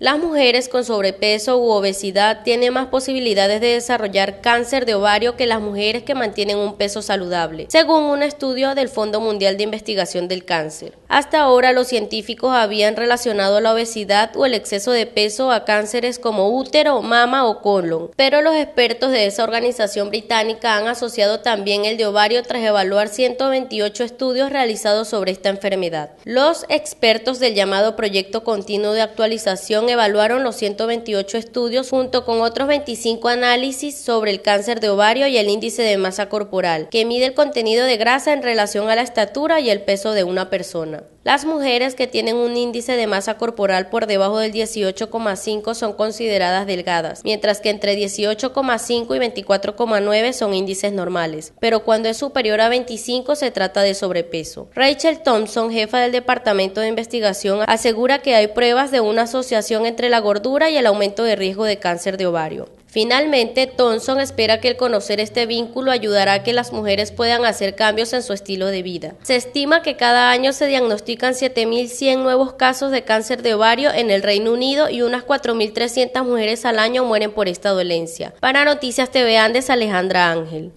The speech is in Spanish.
Las mujeres con sobrepeso u obesidad tienen más posibilidades de desarrollar cáncer de ovario que las mujeres que mantienen un peso saludable, según un estudio del Fondo Mundial de Investigación del Cáncer. Hasta ahora los científicos habían relacionado la obesidad o el exceso de peso a cánceres como útero, mama o colon, pero los expertos de esa organización británica han asociado también el de ovario tras evaluar 128 estudios realizados sobre esta enfermedad. Los expertos del llamado Proyecto Continuo de Actualización evaluaron los 128 estudios junto con otros 25 análisis sobre el cáncer de ovario y el índice de masa corporal, que mide el contenido de grasa en relación a la estatura y el peso de una persona. Las mujeres que tienen un índice de masa corporal por debajo del 18,5 son consideradas delgadas, mientras que entre 18,5 y 24,9 son índices normales, pero cuando es superior a 25 se trata de sobrepeso. Rachel Thompson, jefa del Departamento de Investigación, asegura que hay pruebas de una asociación entre la gordura y el aumento de riesgo de cáncer de ovario. Finalmente, Thompson espera que el conocer este vínculo ayudará a que las mujeres puedan hacer cambios en su estilo de vida. Se estima que cada año se diagnostican 7.100 nuevos casos de cáncer de ovario en el Reino Unido y unas 4.300 mujeres al año mueren por esta dolencia. Para Noticias TV Andes, Alejandra Ángel.